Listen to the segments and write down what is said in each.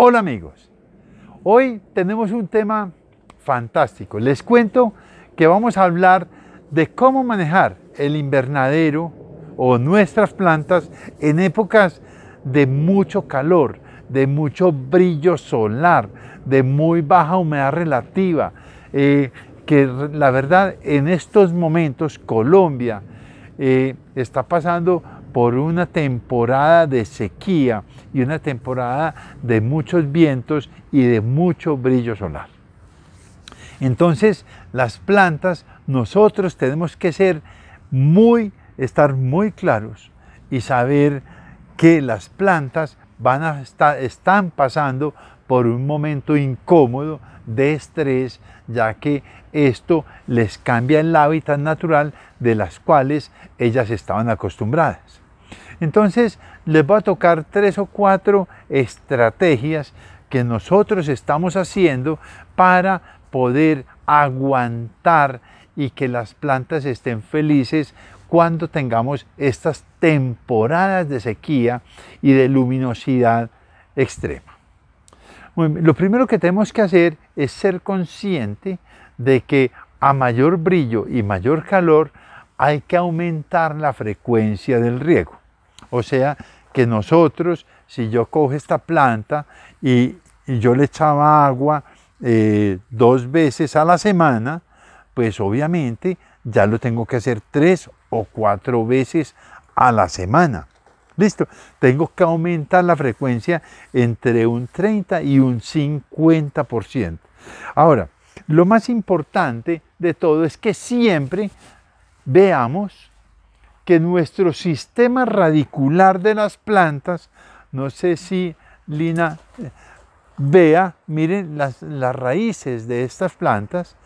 Hola amigos, hoy tenemos un tema fantástico. Les cuento que vamos a hablar de cómo manejar el invernadero o nuestras plantas en épocas de mucho calor, de mucho brillo solar, de muy baja humedad relativa, eh, que la verdad en estos momentos Colombia eh, está pasando por una temporada de sequía y una temporada de muchos vientos y de mucho brillo solar. Entonces, las plantas, nosotros tenemos que ser muy, estar muy claros y saber que las plantas van a estar, están pasando por un momento incómodo de estrés, ya que esto les cambia el hábitat natural de las cuales ellas estaban acostumbradas. Entonces les va a tocar tres o cuatro estrategias que nosotros estamos haciendo para poder aguantar y que las plantas estén felices cuando tengamos estas temporadas de sequía y de luminosidad extrema. Lo primero que tenemos que hacer es ser consciente de que a mayor brillo y mayor calor hay que aumentar la frecuencia del riego. O sea, que nosotros, si yo cojo esta planta y, yo le echaba agua eh, dos veces a la semana, pues obviamente ya lo tengo que hacer tres o cuatro veces a la semana. Listo, tengo que aumentar la frecuencia entre un 30 y un 50%. Ahora, lo más importante de todo es que siempre veamos que nuestro sistema radicular de las plantas, no sé si Lina eh, vea, miren las, las raíces de estas plantas,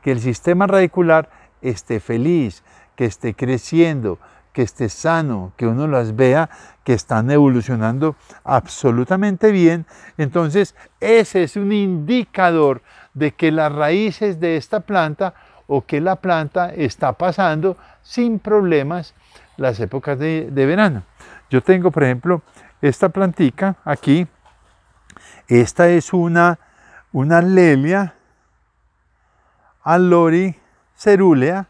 que el sistema radicular esté feliz, que esté creciendo, que esté sano, que uno las vea, que están evolucionando absolutamente bien. Entonces, ese es un indicador de que las raíces de esta planta o que la planta está pasando sin problemas las épocas de, verano. Yo tengo, por ejemplo, esta plantica aquí. Esta es una, una lelia alori cerulea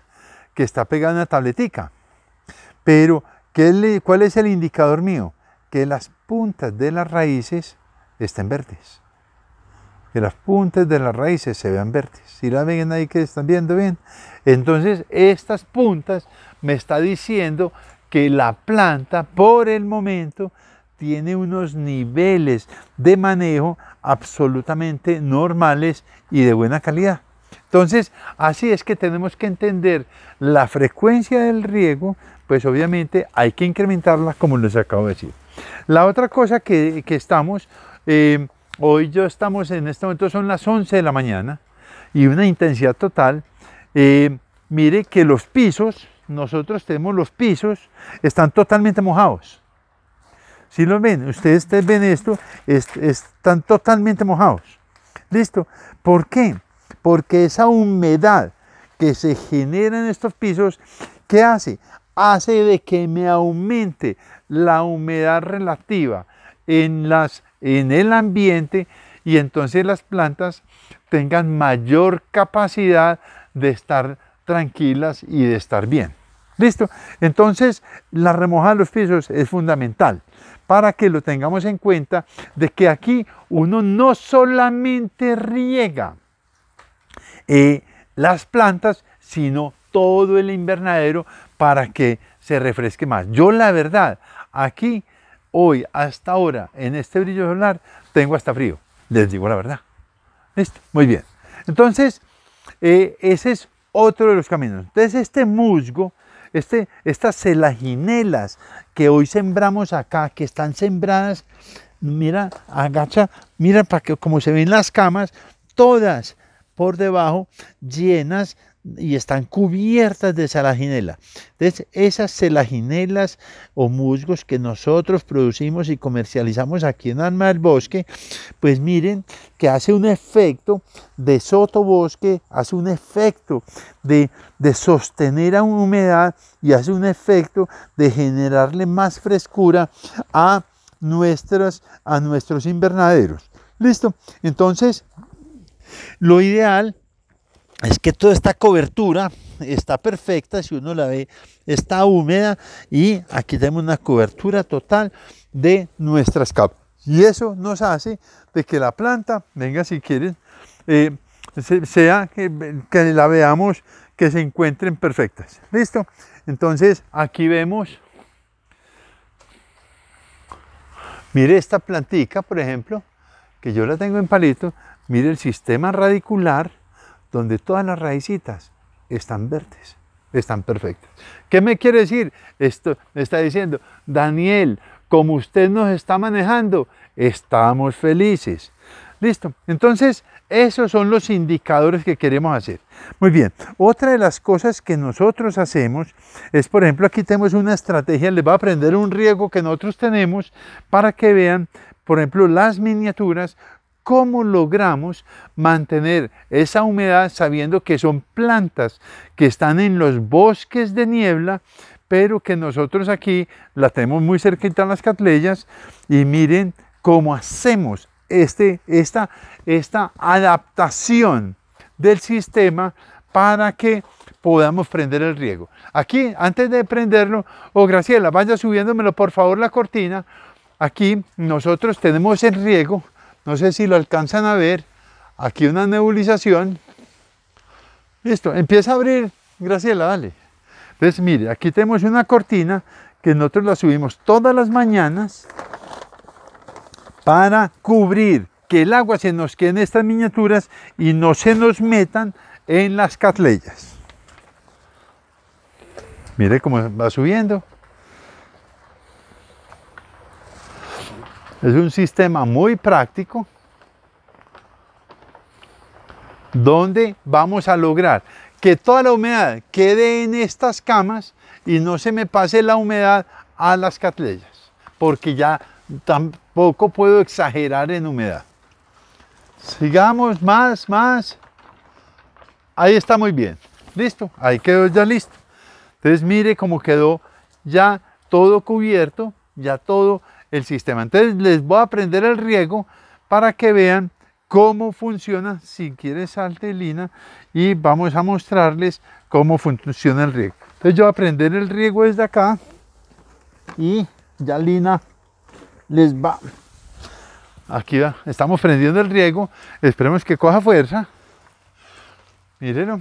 que está pegada a una tabletica. Pero, ¿cuál es el indicador mío? Que las puntas de las raíces estén verdes que las puntas de las raíces se vean verdes. Si la ven ahí que están viendo bien, entonces estas puntas me está diciendo que la planta por el momento tiene unos niveles de manejo absolutamente normales y de buena calidad. Entonces, así es que tenemos que entender la frecuencia del riego, pues obviamente hay que incrementarla como les acabo de decir. La otra cosa que, estamos eh, Hoy yo estamos en este momento, son las 11 de la mañana y una intensidad total. Eh, mire que los pisos, nosotros tenemos los pisos, están totalmente mojados. Si lo ven, ustedes ven esto, están totalmente mojados. ¿Listo? ¿Por qué? Porque esa humedad que se genera en estos pisos, ¿qué hace? Hace de que me aumente la humedad relativa en las en el ambiente y entonces las plantas tengan mayor capacidad de estar tranquilas y de estar bien. ¿Listo? Entonces, la remoja de los pisos es fundamental para que lo tengamos en cuenta de que aquí uno no solamente riega eh, las plantas, sino todo el invernadero para que se refresque más. Yo la verdad, aquí hoy, hasta ahora, en este brillo solar, tengo hasta frío. Les digo la verdad. ¿Listo? Muy bien. Entonces, eh, ese es otro de los caminos. Entonces, este musgo, este, estas celaginelas que hoy sembramos acá, que están sembradas, mira, agacha, mira para que como se ven las camas, todas por debajo llenas y están cubiertas de salaginela. Entonces, esas selaginelas o musgos que nosotros producimos y comercializamos aquí en Alma del Bosque, pues miren que hace un efecto de sotobosque, hace un efecto de, sostener a una humedad y hace un efecto de generarle más frescura a, a nuestros invernaderos. ¿Listo? Entonces, lo ideal es que toda esta cobertura está perfecta, si uno la ve, está húmeda y aquí tenemos una cobertura total de nuestras capas. Y eso nos hace de que la planta, venga si quieres, eh, sea que, que, la veamos que se encuentren perfectas. ¿Listo? Entonces aquí vemos, mire esta plantica, por ejemplo, que yo la tengo en palito, mire el sistema radicular, donde todas las raícitas están verdes, están perfectas. ¿Qué me quiere decir? Esto me está diciendo, Daniel, como usted nos está manejando, estamos felices. Listo. Entonces, esos son los indicadores que queremos hacer. Muy bien. Otra de las cosas que nosotros hacemos es, por ejemplo, aquí tenemos una estrategia, les va a aprender un riego que nosotros tenemos para que vean, por ejemplo, las miniaturas, cómo logramos mantener esa humedad sabiendo que son plantas que están en los bosques de niebla, pero que nosotros aquí la tenemos muy cerquita en las catleyas y miren cómo hacemos este, esta, esta adaptación del sistema para que podamos prender el riego. Aquí, antes de prenderlo, o oh Graciela, vaya subiéndomelo por favor la cortina, aquí nosotros tenemos el riego no sé si lo alcanzan a ver. Aquí una nebulización. Listo, empieza a abrir. Graciela, dale. Entonces, pues mire, aquí tenemos una cortina que nosotros la subimos todas las mañanas para cubrir que el agua se nos quede en estas miniaturas y no se nos metan en las catleyas. Mire cómo va subiendo. Es un sistema muy práctico donde vamos a lograr que toda la humedad quede en estas camas y no se me pase la humedad a las catleyas, porque ya tampoco puedo exagerar en humedad. Sigamos más, más. Ahí está muy bien. Listo, ahí quedó ya listo. Entonces mire cómo quedó ya todo cubierto, ya todo el sistema. Entonces les voy a aprender el riego para que vean cómo funciona, si quieres lina y vamos a mostrarles cómo funciona el riego. Entonces yo voy a aprender el riego desde acá y ya Lina les va. Aquí va, estamos prendiendo el riego, esperemos que coja fuerza. Mírenlo.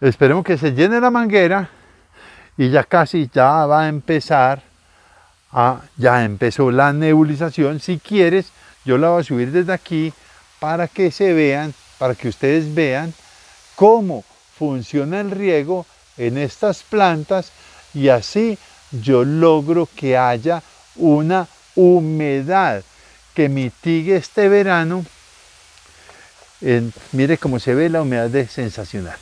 Esperemos que se llene la manguera y ya casi ya va a empezar Ah, ya empezó la nebulización. Si quieres, yo la voy a subir desde aquí para que se vean, para que ustedes vean cómo funciona el riego en estas plantas y así yo logro que haya una humedad que mitigue este verano. mire cómo se ve la humedad es sensacional.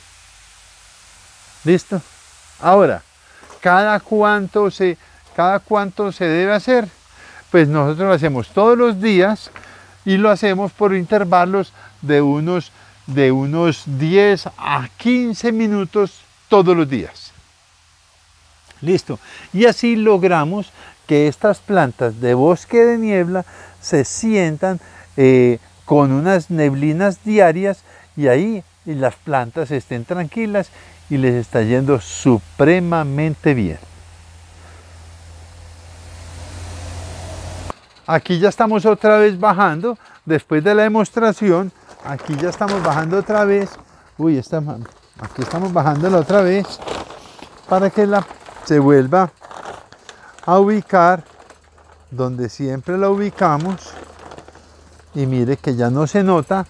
¿Listo? Ahora, cada cuánto se ¿Cada cuánto se debe hacer? Pues nosotros lo hacemos todos los días y lo hacemos por intervalos de unos, de unos 10 a 15 minutos todos los días. Listo. Y así logramos que estas plantas de bosque de niebla se sientan eh, con unas neblinas diarias y ahí las plantas estén tranquilas y les está yendo supremamente bien. Aquí ya estamos otra vez bajando, después de la demostración, aquí ya estamos bajando otra vez. Uy, esta, aquí estamos bajándola otra vez para que la, se vuelva a ubicar donde siempre la ubicamos. Y mire que ya no se nota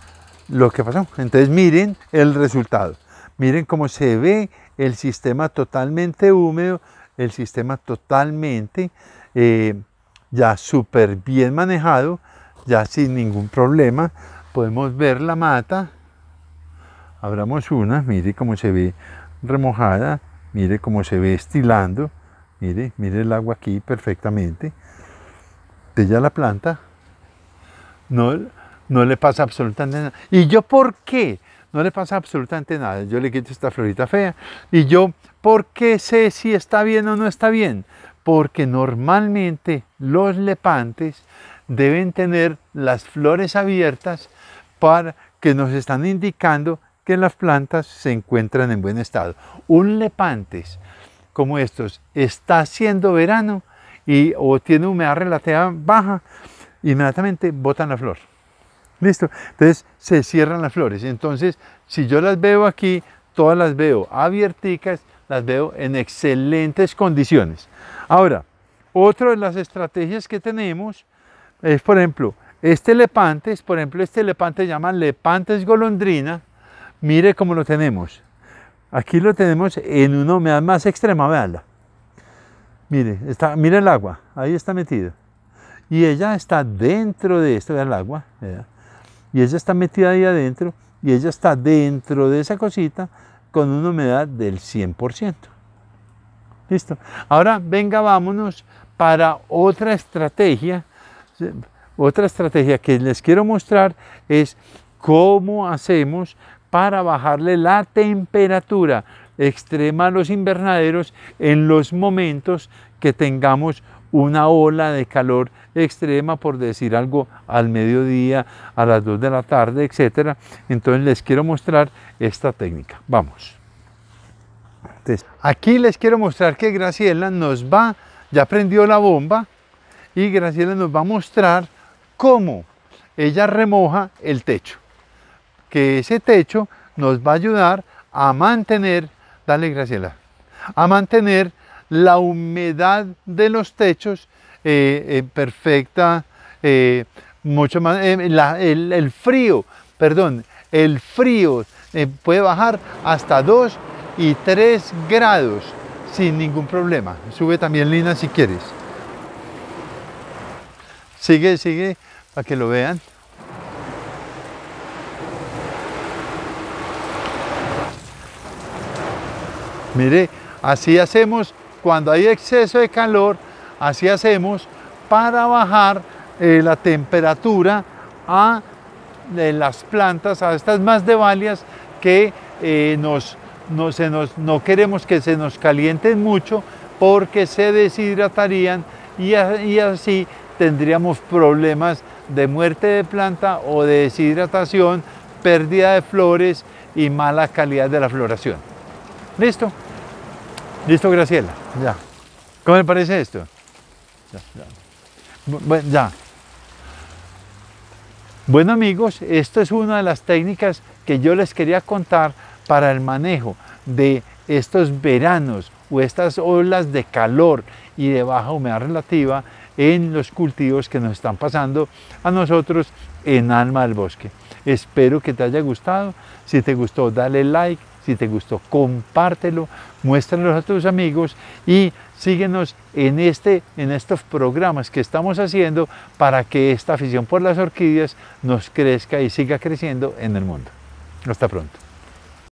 lo que pasó. Entonces miren el resultado. Miren cómo se ve el sistema totalmente húmedo, el sistema totalmente eh, ya súper bien manejado, ya sin ningún problema. Podemos ver la mata. Abramos una, mire cómo se ve remojada, mire cómo se ve estilando, mire, mire el agua aquí perfectamente. ya la planta. No, no le pasa absolutamente nada. ¿Y yo por qué? No le pasa absolutamente nada. Yo le quito esta florita fea. ¿Y yo por qué sé si está bien o no está bien? porque normalmente los lepantes deben tener las flores abiertas para que nos están indicando que las plantas se encuentran en buen estado. Un lepante como estos está haciendo verano y o tiene humedad relativa baja, inmediatamente botan la flor. Listo. Entonces se cierran las flores. Entonces, si yo las veo aquí, todas las veo abiertas, las veo en excelentes condiciones. Ahora, otra de las estrategias que tenemos es, por ejemplo, este lepantes, por ejemplo, este lepante se llama lepantes golondrina. Mire cómo lo tenemos. Aquí lo tenemos en una humedad más extrema, veanla. Mire, mira el agua, ahí está metida. Y ella está dentro de esto, el agua. Y ella está metida ahí adentro y ella está dentro de esa cosita con una humedad del 100%. Listo. Ahora venga, vámonos para otra estrategia. Otra estrategia que les quiero mostrar es cómo hacemos para bajarle la temperatura extrema a los invernaderos en los momentos que tengamos una ola de calor extrema, por decir algo, al mediodía, a las 2 de la tarde, etc. Entonces les quiero mostrar esta técnica. Vamos. Aquí les quiero mostrar que Graciela nos va, ya prendió la bomba, y Graciela nos va a mostrar cómo ella remoja el techo. Que ese techo nos va a ayudar a mantener, dale Graciela, a mantener la humedad de los techos eh, eh, perfecta, eh, mucho más, el, frío, perdón, el frío puede bajar hasta 2 y 3 grados sin ningún problema. Sube también Lina si quieres. Sigue, sigue, para que lo vean. Mire, así hacemos cuando hay exceso de calor, así hacemos para bajar eh, la temperatura a las plantas, a estas más de que eh, nos no, se nos, no queremos que se nos calienten mucho porque se deshidratarían y, así tendríamos problemas de muerte de planta o de deshidratación, pérdida de flores y mala calidad de la floración. ¿Listo? ¿Listo, Graciela? Ya. ¿Cómo le parece esto? Bueno, ya. bueno amigos, esto es una de las técnicas que yo les quería contar para el manejo de estos veranos o estas olas de calor y de baja humedad relativa en los cultivos que nos están pasando a nosotros en Alma del Bosque. Espero que te haya gustado. Si te gustó, dale like. Si te gustó, compártelo, muéstralo a tus amigos y síguenos en, este, en estos programas que estamos haciendo para que esta afición por las orquídeas nos crezca y siga creciendo en el mundo. Hasta pronto.